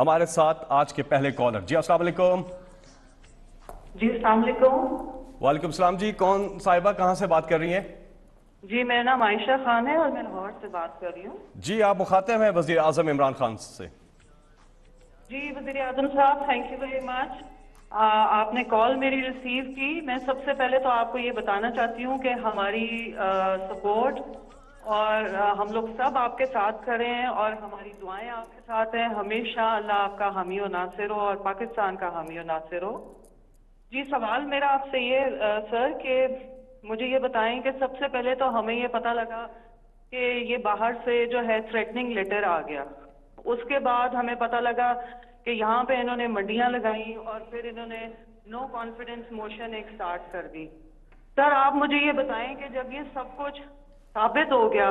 हमारे साथ आज के पहले कॉलर जी असला जी असलाकुम वालेकुम सलाम जी कौन साहिबा कहाँ से बात कर रही हैं जी मेरा नाम आयशा खान है और मैं लाहौर से बात कर रही हूँ जी आप मुखातिब हैं वजीर आजम इमरान खान से जी वजीर आजम साहब थैंक यू वेरी मच आपने कॉल मेरी रिसीव की मैं सबसे पहले तो आपको ये बताना चाहती हूँ कि हमारी सपोर्ट और हम लोग सब आपके साथ खड़े हैं और हमारी दुआएं आपके साथ हैं हमेशा अल्लाह आपका हामी व नासिर हो और पाकिस्तान का हामी व नासिर हो जी सवाल मेरा आपसे ये सर कि मुझे ये बताएं कि सबसे पहले तो हमें ये पता लगा कि ये बाहर से जो है थ्रेटनिंग लेटर आ गया उसके बाद हमें पता लगा कि यहाँ पे इन्होंने मंडियाँ लगाई और फिर इन्होंने नो कॉन्फिडेंस मोशन एक स्टार्ट कर दी सर आप मुझे ये बताएं कि जब ये सब कुछ साबित हो गया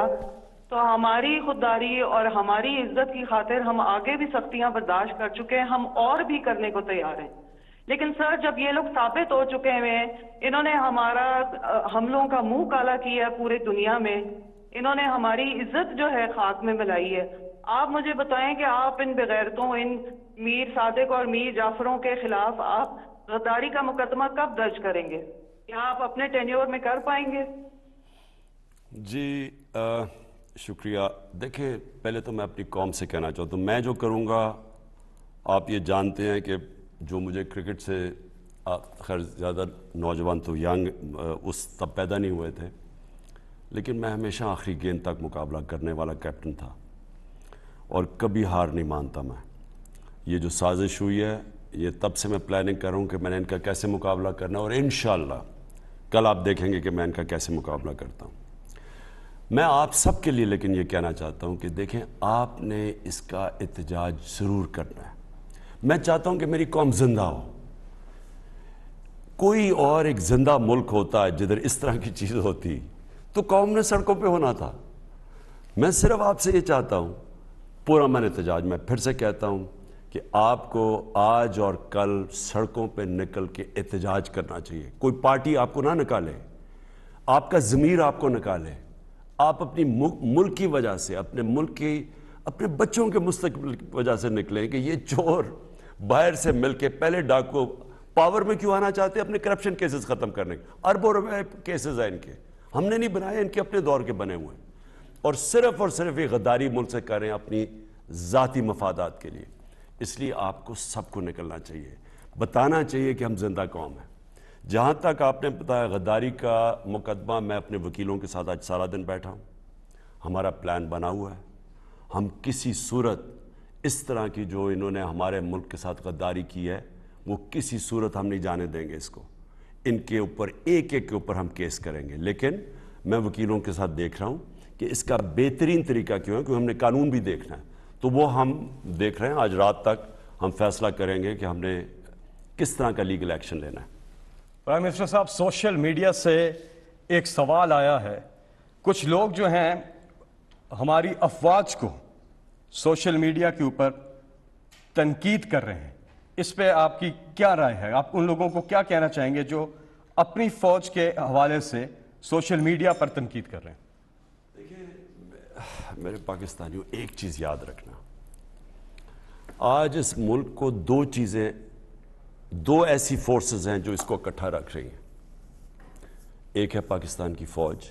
तो हमारी खुददारी और हमारी इज्जत की खातिर हम आगे भी सख्तियां बर्दाश्त कर चुके हैं हम और भी करने को तैयार हैं लेकिन सर जब ये लोग साबित हो चुके हैं इन्होंने हमारा हमलों का मुंह काला किया है दुनिया में इन्होंने हमारी इज्जत जो है खाक में मिलाई है आप मुझे बताएं कि आप इन बगैरतों इन मीर सादिक और मीर जाफरों के खिलाफ आप गद्दारी का मुकदमा कब दर्ज करेंगे क्या आप अपने टेन्योर में कर पाएंगे जी आ, शुक्रिया देखिए पहले तो मैं अपनी कॉम से कहना चाहता हूँ मैं जो करूँगा आप ये जानते हैं कि जो मुझे क्रिकेट से खैर ज़्यादा नौजवान तो यंग उस तब पैदा नहीं हुए थे लेकिन मैं हमेशा आखिरी गेंद तक मुकाबला करने वाला कैप्टन था और कभी हार नहीं मानता मैं ये जो साजिश हुई है ये तब से मैं प्लानिंग कर रहा हूँ कि मैंने इनका कैसे मुकाबला करना और इन कल आप देखेंगे कि मैं इनका कैसे मुकाबला करता हूँ मैं आप सब के लिए लेकिन ये कहना चाहता हूँ कि देखें आपने इसका एहतजाज ज़रूर करना है मैं चाहता हूँ कि मेरी कौम जिंदा हो कोई और एक ज़िंदा मुल्क होता है जिधर इस तरह की चीज़ होती तो कौम ने सड़कों पर होना था मैं सिर्फ आपसे ये चाहता हूँ पूरा मन एहतजाज मैं फिर से कहता हूँ कि आपको आज और कल सड़कों पर निकल के एहतजाज करना चाहिए कोई पार्टी आपको ना निकाले आपका ज़मीर आपको निकाले आप अपनी मुल्क की वजह से अपने मुल्क की अपने बच्चों के मुस्तबिल की वजह से निकलें कि ये चोर बाहर से मिल के पहले डाकू पावर में क्यों आना चाहते हैं अपने करप्शन केसेस ख़त्म करने के अरबों रुपए केसेस हैं इनके हमने नहीं बनाए इनके अपने दौर के बने हुए हैं और सिर्फ और सिर्फ ये गद्दारी मुल्क से करें अपनी ज़ाती मफादात के लिए इसलिए आपको सबको निकलना चाहिए बताना चाहिए कि हम जिंदा कौम हैं जहाँ तक आपने बताया गद्दारी का मुकदमा मैं अपने वकीलों के साथ आज सारा दिन बैठा हूँ हमारा प्लान बना हुआ है हम किसी सूरत इस तरह की जो इन्होंने हमारे मुल्क के साथ गद्दारी की है वो किसी सूरत हम नहीं जाने देंगे इसको इनके ऊपर एक एक के ऊपर हम केस करेंगे लेकिन मैं वकीलों के साथ देख रहा हूँ कि इसका बेहतरीन तरीका क्यों है क्योंकि हमने कानून भी देखना है तो वो हम देख रहे हैं आज रात तक हम फैसला करेंगे कि हमने किस तरह का लीगल एक्शन लेना है प्राइम मिनिस्टर साहब सोशल मीडिया से एक सवाल आया है कुछ लोग जो हैं हमारी अफवाज को सोशल मीडिया के ऊपर तनकीद कर रहे हैं इस पर आपकी क्या राय है आप उन लोगों को क्या कहना चाहेंगे जो अपनी फौज के हवाले से सोशल मीडिया पर तनकीद कर रहे हैं देखिए मेरे पाकिस्तानियों एक चीज़ याद रखना आज इस मुल्क को दो चीज़ें दो ऐसी फोर्सेस हैं जो इसको इकट्ठा रख रही हैं एक है पाकिस्तान की फ़ौज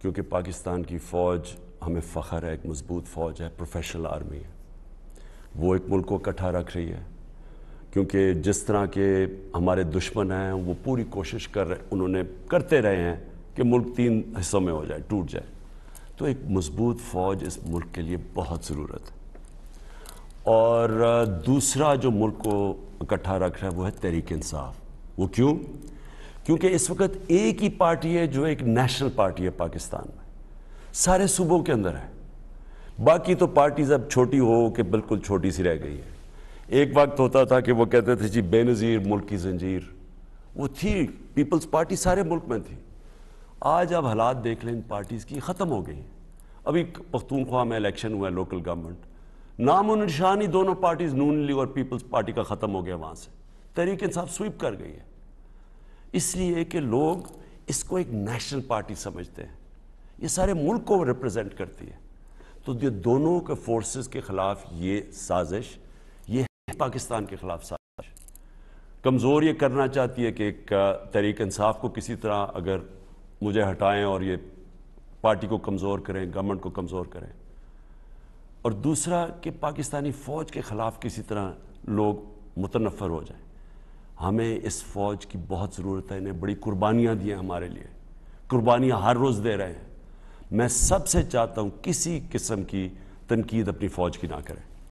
क्योंकि पाकिस्तान की फ़ौज हमें फ़ख्र है एक मज़बूत फ़ौज है प्रोफेशनल आर्मी है वो एक मुल्क को इकट्ठा रख रही है क्योंकि जिस तरह के हमारे दुश्मन हैं वो पूरी कोशिश कर रहे उन्होंने करते रहे हैं कि मुल्क तीन हिस्सों में हो जाए टूट जाए तो एक मज़बूत फ़ौज इस मुल्क के लिए बहुत ज़रूरत है और दूसरा जो मुल्क को इकट्ठा रख रहा है वो है तहरीक इंसाफ वो क्यों क्योंकि इस वक्त एक ही पार्टी है जो एक नेशनल पार्टी है पाकिस्तान में सारे सूबों के अंदर है बाकी तो पार्टीज अब छोटी हो कि बिल्कुल छोटी सी रह गई है एक वक्त होता था कि वो कहते थे जी बेनज़ीर मुल्क की जंजीर वो थी पीपल्स पार्टी सारे मुल्क में थी आज अब हालात देख लें इन पार्टीज़ की ख़त्म हो गई अभी पख्तूनख्वा में इलेक्शन हुआ है लोकल गवर्नमेंट नाम निशान निशानी दोनों पार्टीज नून लीग और पीपल्स पार्टी का ख़त्म हो गया वहाँ से तरीके इंसाफ स्वीप कर गई है इसलिए कि लोग इसको एक नेशनल पार्टी समझते हैं ये सारे मुल्क को रिप्रेजेंट करती है तो ये दोनों के फोर्सेस के ख़िलाफ़ ये साजिश ये है पाकिस्तान के ख़िलाफ़ साजिश कमज़ोर ये करना चाहती है कि एक तहरीक इंसाफ को किसी तरह अगर मुझे हटाएं और ये पार्टी को कमज़ोर करें गवर्नमेंट को कमज़ोर करें और दूसरा कि पाकिस्तानी फ़ौज के ख़िलाफ़ किसी तरह लोग मुतनफ़र हो जाएँ हमें इस फ़ौज की बहुत ज़रूरत है इन्हें बड़ी कुर्बानियाँ दी हैं हमारे लिए कुर्बानियाँ हर रोज़ दे रहे हैं मैं सबसे चाहता हूँ किसी किस्म की तनकीद अपनी फ़ौज की ना करें